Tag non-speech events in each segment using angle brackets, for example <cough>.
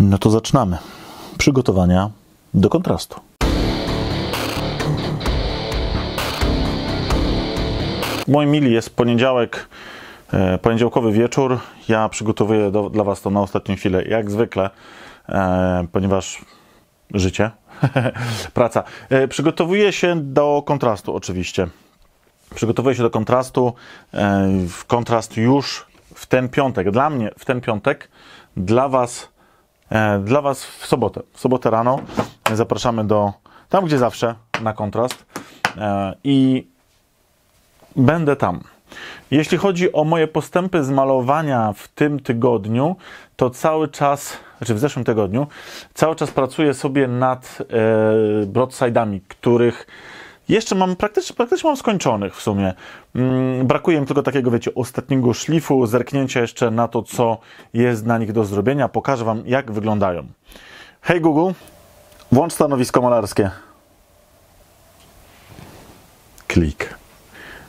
No to zaczynamy. Przygotowania do kontrastu. Moi mili, jest poniedziałek, e, poniedziałkowy wieczór. Ja przygotowuję do, dla Was to na ostatnią chwilę, jak zwykle, e, ponieważ życie, <laughs> praca. E, przygotowuję się do kontrastu, oczywiście. Przygotowuję się do kontrastu. E, kontrast już w ten piątek. Dla mnie w ten piątek, dla Was E, dla Was w sobotę. W sobotę rano zapraszamy do tam, gdzie zawsze, na kontrast. E, I będę tam. Jeśli chodzi o moje postępy z malowania w tym tygodniu, to cały czas, czy znaczy w zeszłym tygodniu, cały czas pracuję sobie nad e, broadside'ami, których jeszcze mam, praktycznie, praktycznie mam skończonych w sumie. Mm, brakuje mi tylko takiego, wiecie, ostatniego szlifu, zerknięcia jeszcze na to, co jest na nich do zrobienia. Pokażę Wam, jak wyglądają. Hej Google, włącz stanowisko malarskie. Klik.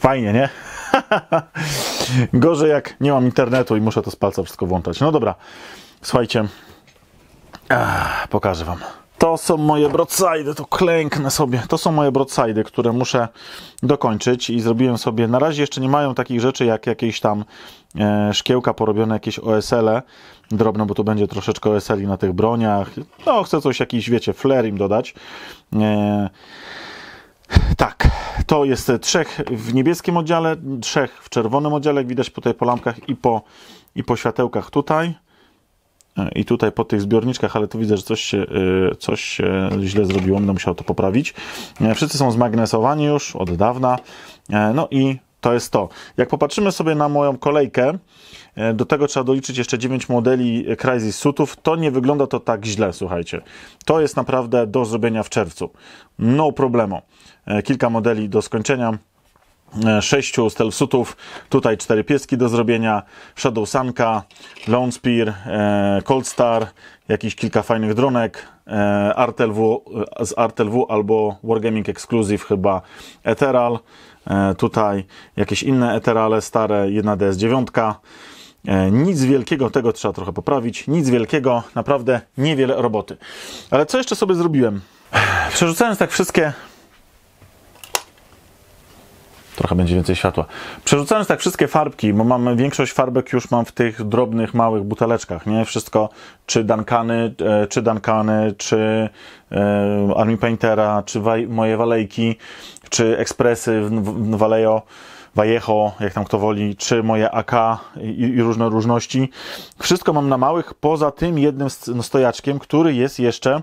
Fajnie, nie? <laughs> Gorzej jak nie mam internetu i muszę to z palca wszystko włączać. No dobra, słuchajcie, Ach, pokażę Wam. To są moje broadside, to klęknę sobie. To są moje broadside, które muszę dokończyć i zrobiłem sobie. Na razie jeszcze nie mają takich rzeczy jak jakieś tam e, szkiełka porobione, jakieś OSL-e drobne, bo tu będzie troszeczkę OSL-i na tych broniach. No, chcę coś, jakiś, wiecie, flerim im dodać. E, tak, to jest trzech w niebieskim oddziale, trzech w czerwonym oddziale, jak widać tutaj po lampkach i po, i po światełkach tutaj. I tutaj po tych zbiorniczkach, ale tu widzę, że coś się, y, coś się źle zrobiło, będę musiał to poprawić. E, wszyscy są zmagnesowani już od dawna. E, no i to jest to. Jak popatrzymy sobie na moją kolejkę, e, do tego trzeba doliczyć jeszcze 9 modeli Crysis Sutów. To nie wygląda to tak źle, słuchajcie. To jest naprawdę do zrobienia w czerwcu. No problemu. Kilka modeli do skończenia sześciu stelsutów, tutaj cztery pieski do zrobienia, Shadow Sanka, Lone Spear, e, Cold Star, jakieś kilka fajnych dronek, e, RTLW, z RTLW albo Wargaming Exclusive chyba Eteral, e, tutaj jakieś inne Eterale stare, jedna DS9, nic wielkiego, tego trzeba trochę poprawić, nic wielkiego, naprawdę niewiele roboty. Ale co jeszcze sobie zrobiłem? Przerzucając tak wszystkie trochę będzie więcej światła. Przerzucając tak wszystkie farbki, bo mam większość farbek już mam w tych drobnych, małych buteleczkach, nie? Wszystko, czy Duncany, e, czy Duncany, czy e, Army Paintera, czy moje walejki, czy ekspresy w Vallejo, Vallejo, jak tam kto woli, czy moje AK i, i różne różności. Wszystko mam na małych, poza tym jednym no, stojaczkiem, który jest jeszcze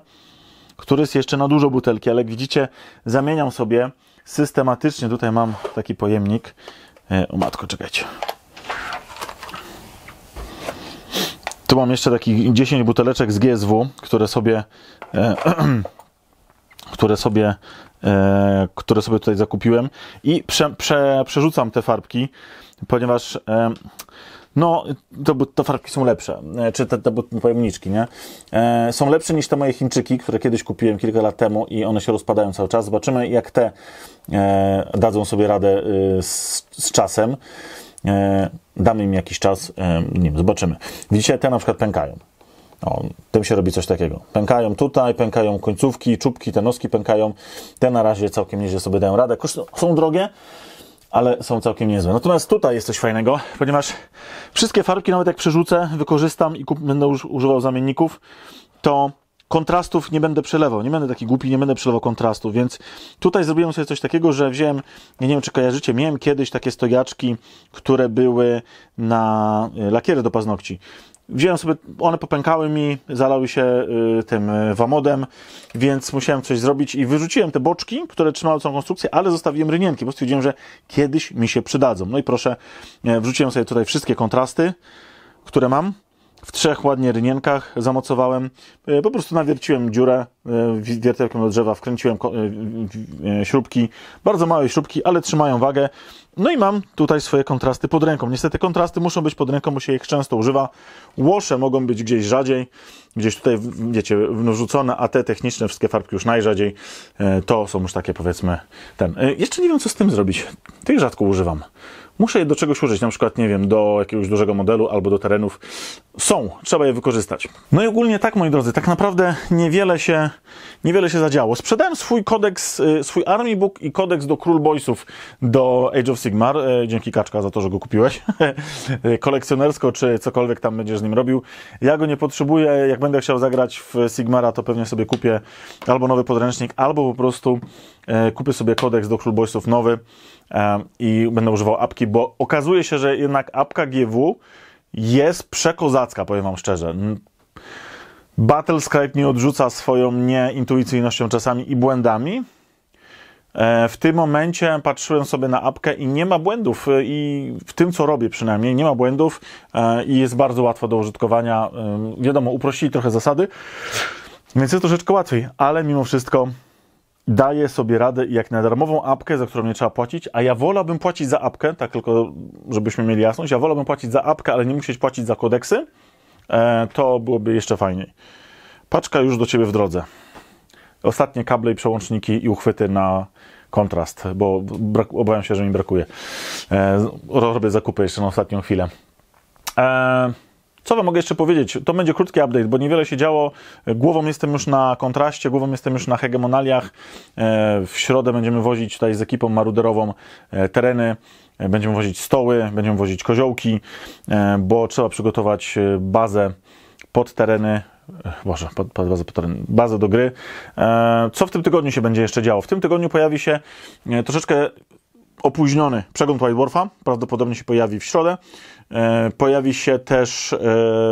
który jest jeszcze na dużo butelki, ale jak widzicie, zamieniam sobie systematycznie tutaj mam taki pojemnik. E, o matko, czekajcie. Tu mam jeszcze takich 10 buteleczek z GSW, które sobie, e, <clears throat> które sobie, e, które sobie tutaj zakupiłem i prze, prze, przerzucam te farbki, ponieważ e, no to, to farbki są lepsze, e, czy te, te pojemniczki, nie? E, są lepsze niż te moje Chińczyki, które kiedyś kupiłem kilka lat temu i one się rozpadają cały czas. Zobaczymy, jak te e, dadzą sobie radę e, z, z, czasem. E, damy im jakiś czas, e, nie wiem, zobaczymy. Widzicie, te na przykład pękają. O, tym się robi coś takiego. Pękają tutaj, pękają końcówki, czubki, te noski pękają. Te na razie całkiem nieźle sobie dają radę. Są drogie, ale są całkiem niezłe. Natomiast tutaj jest coś fajnego, ponieważ wszystkie farbki, nawet jak przerzucę, wykorzystam i będę już używał zamienników, to kontrastów nie będę przelewał. Nie będę taki głupi, nie będę przelewał kontrastów, więc tutaj zrobiłem sobie coś takiego, że wziąłem, nie wiem czy kojarzycie, miałem kiedyś takie stojaczki, które były na e, lakiery do paznokci. Wziąłem sobie, one popękały mi, zalały się y, tym y, wamodem, więc musiałem coś zrobić i wyrzuciłem te boczki, które trzymały całą konstrukcję, ale zostawiłem rynienki, bo stwierdziłem, że kiedyś mi się przydadzą. No i proszę, e, wrzuciłem sobie tutaj wszystkie kontrasty, które mam w trzech ładnie rynienkach zamocowałem. E, po prostu nawierciłem dziurę e, wiertelką do drzewa, wkręciłem e, śrubki, bardzo małe śrubki, ale trzymają wagę. No i mam tutaj swoje kontrasty pod ręką. Niestety kontrasty muszą być pod ręką, bo się ich często używa. Łosze mogą być gdzieś rzadziej, gdzieś tutaj, wiecie, wrzucone, a te techniczne, wszystkie farbki już najrzadziej, to są już takie, powiedzmy, ten. Jeszcze nie wiem, co z tym zrobić. Tych rzadko używam muszę je do czegoś użyć, na przykład, nie wiem, do jakiegoś dużego modelu albo do terenów. Są, trzeba je wykorzystać. No i ogólnie tak, moi drodzy, tak naprawdę niewiele się, niewiele się zadziało. Sprzedałem swój kodeks, y, swój Army Book i kodeks do Król Boysów do Age of Sigmar. E, dzięki Kaczka za to, że go kupiłeś. <laughs> Kolekcjonersko, czy cokolwiek tam będziesz z nim robił. Ja go nie potrzebuję. Jak będę chciał zagrać w Sigmara, to pewnie sobie kupię albo nowy podręcznik, albo po prostu E, kupię sobie kodeks do Clueboysów nowy e, i będę używał apki, bo okazuje się, że jednak apka GW jest przekozacka, powiem Wam szczerze. Battlescribe nie odrzuca swoją nieintuicyjnością czasami i błędami. E, w tym momencie patrzyłem sobie na apkę i nie ma błędów, i w tym co robię przynajmniej, nie ma błędów i jest bardzo łatwo do użytkowania. Wiadomo, uprościli trochę zasady, więc jest troszeczkę łatwiej, ale mimo wszystko daje sobie radę jak na darmową apkę, za którą nie trzeba płacić, a ja wolałbym płacić za apkę, tak tylko żebyśmy mieli jasność, ja wolałbym płacić za apkę, ale nie musieć płacić za kodeksy, e, to byłoby jeszcze fajniej. Paczka już do Ciebie w drodze. Ostatnie kable i przełączniki i uchwyty na kontrast, bo obawiam się, że mi brakuje. E, robię zakupy jeszcze na ostatnią chwilę. E, co wam mogę jeszcze powiedzieć? To będzie krótki update, bo niewiele się działo. Głową jestem już na kontraście, głową jestem już na hegemonaliach. E, w środę będziemy wozić tutaj z ekipą maruderową e, tereny. E, będziemy wozić stoły, będziemy wozić koziołki, bo trzeba przygotować bazę pod tereny Boże, pod, pod bazę, pod bazę do gry. Co w tym tygodniu się będzie jeszcze działo? W tym tygodniu pojawi się troszeczkę opóźniony przegląd Whitewarfa, prawdopodobnie się pojawi w środę. E, pojawi się też e,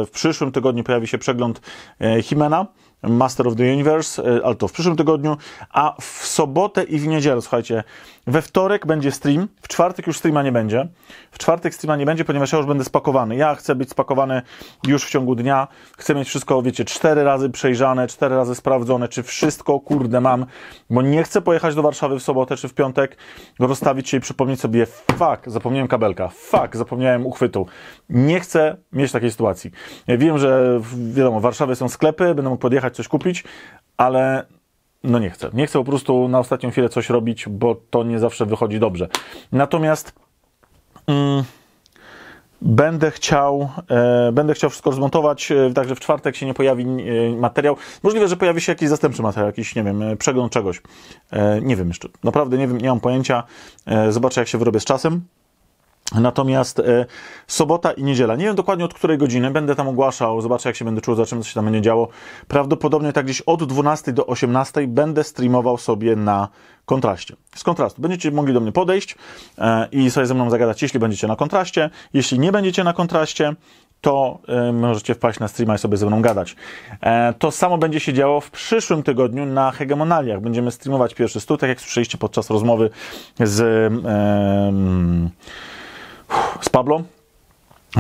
w przyszłym tygodniu pojawi się przegląd e, Himena Master of the Universe, e, ale to w przyszłym tygodniu, a w sobotę i w niedzielę, słuchajcie, we wtorek będzie stream, w czwartek już streama nie będzie, w czwartek streama nie będzie, ponieważ ja już będę spakowany. Ja chcę być spakowany już w ciągu dnia, chcę mieć wszystko, wiecie, cztery razy przejrzane, cztery razy sprawdzone, czy wszystko, kurde, mam, bo nie chcę pojechać do Warszawy w sobotę czy w piątek, rozstawić się i przypomnieć sobie, fuck, zapomniałem kabelka, fuck, zapomniałem uchwytu. Nie chcę mieć takiej sytuacji. Ja wiem, że, wiadomo, w Warszawie są sklepy, będę mógł podjechać pojechać, coś kupić, ale no nie chcę. Nie chcę po prostu na ostatnią chwilę coś robić, bo to nie zawsze wychodzi dobrze. Natomiast mm, będę chciał, e, będę chciał wszystko zmontować, e, także w czwartek się nie pojawi e, materiał. Możliwe, że pojawi się jakiś zastępczy materiał, jakiś, nie wiem, e, przegląd czegoś. E, nie wiem jeszcze. Naprawdę nie wiem, nie mam pojęcia. E, zobaczę, jak się wyrobię z czasem. Natomiast e, sobota i niedziela. Nie wiem dokładnie od której godziny będę tam ogłaszał, zobaczę jak się będę czuł, zobaczymy co się tam będzie działo. Prawdopodobnie tak gdzieś od 12 do 18 będę streamował sobie na kontraście. Z kontrastu. Będziecie mogli do mnie podejść e, i sobie ze mną zagadać, jeśli będziecie na kontraście. Jeśli nie będziecie na kontraście, to e, możecie wpaść na streama i sobie ze mną gadać. E, to samo będzie się działo w przyszłym tygodniu na Hegemonaliach. Będziemy streamować pierwszy stół, tak jak słyszeliście podczas rozmowy z... Y, z Pablo.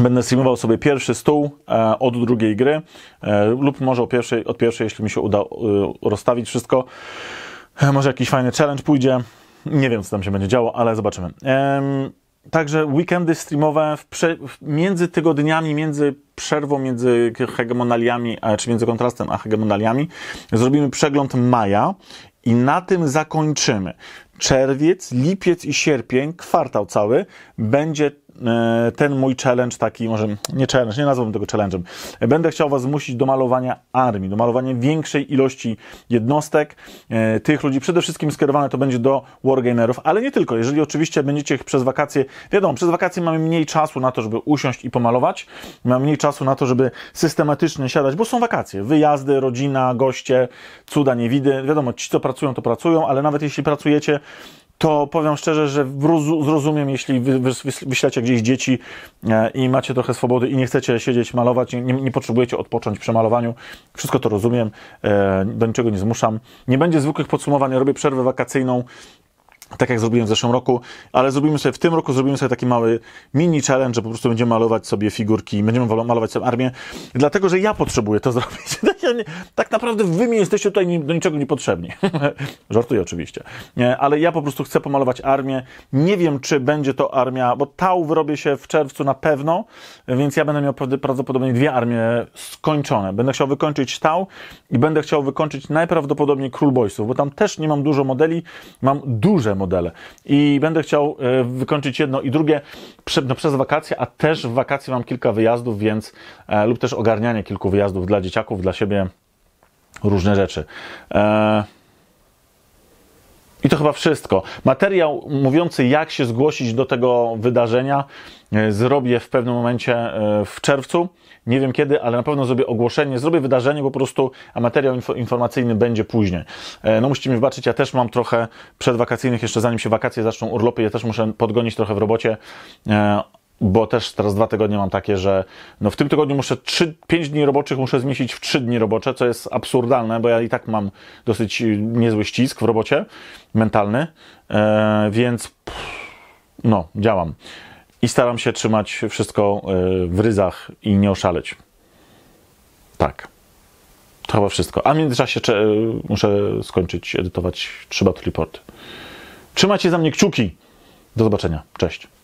Będę streamował sobie pierwszy stół e, od drugiej gry e, lub może od pierwszej, od pierwszej, jeśli mi się uda e, rozstawić wszystko. E, może jakiś fajny challenge pójdzie. Nie wiem, co tam się będzie działo, ale zobaczymy. Także weekendy streamowe w prze, między tygodniami, między przerwą, między hegemonaliami, a, e, czy między kontrastem a hegemonaliami, zrobimy przegląd maja i na tym zakończymy. Czerwiec, lipiec i sierpień, kwartał cały, będzie E, ten mój challenge, taki może nie challenge, nie nazwałbym tego challenge'em. Będę chciał Was zmusić do malowania armii, do malowania większej ilości jednostek, e, tych ludzi. Przede wszystkim skierowane to będzie do wargamerów, ale nie tylko. Jeżeli oczywiście będziecie ich przez wakacje, wiadomo, przez wakacje mamy mniej czasu na to, żeby usiąść i pomalować, mamy mniej czasu na to, żeby systematycznie siadać, bo są wakacje, wyjazdy, rodzina, goście, cuda, niewidy. Wiadomo, ci co pracują, to pracują, ale nawet jeśli pracujecie, to powiem szczerze, że zrozumiem, jeśli wyślecie gdzieś dzieci e, i macie trochę swobody i nie chcecie siedzieć, malować, nie, nie, potrzebujecie odpocząć przy malowaniu. Wszystko to rozumiem, e, do niczego nie zmuszam. Nie będzie zwykłych podsumowań, robię przerwę wakacyjną, tak jak zrobiłem w zeszłym roku, ale zrobimy sobie w tym roku zrobimy sobie taki mały mini challenge, że po prostu będziemy malować sobie figurki, będziemy malować sobie armię, dlatego że ja potrzebuję to <laughs> zrobić tak naprawdę wy mi jesteście tutaj do niczego niepotrzebni. <laughs> Żartuję oczywiście. Nie, ale ja po prostu chcę pomalować armię. Nie wiem, czy będzie to armia, bo Tau wyrobię się w czerwcu na pewno, więc ja będę miał prawdopodobnie dwie armie skończone. Będę chciał wykończyć Tau i będę chciał wykończyć najprawdopodobniej Król Boysów, bo tam też nie mam dużo modeli, mam duże modele. I będę chciał e, wykończyć jedno i drugie prze, no, przez wakacje, a też w wakacje mam kilka wyjazdów, więc e, lub też ogarnianie kilku wyjazdów dla dzieciaków, dla siebie różne rzeczy. E, i to chyba wszystko. Materiał mówiący, jak się zgłosić do tego wydarzenia, e, zrobię w pewnym momencie e, w czerwcu. Nie wiem kiedy, ale na pewno zrobię ogłoszenie, zrobię wydarzenie po prostu, a materiał informacyjny będzie później. No musicie mi wybaczyć, ja też mam trochę przedwakacyjnych, jeszcze zanim się wakacje zaczną, urlopy, ja też muszę podgonić trochę w robocie bo też teraz dwa tygodnie mam takie, że no w tym tygodniu muszę 3, 5 dni roboczych muszę zmieścić w 3 dni robocze, co jest absurdalne, bo ja i tak mam dosyć y, niezły ścisk w robocie mentalny, e, więc pff, no, działam. I staram się trzymać wszystko e, w ryzach i nie oszaleć. Tak. To chyba wszystko. A w międzyczasie e, muszę skończyć edytować battle Report. Trzymajcie za mnie kciuki. Do zobaczenia. Cześć.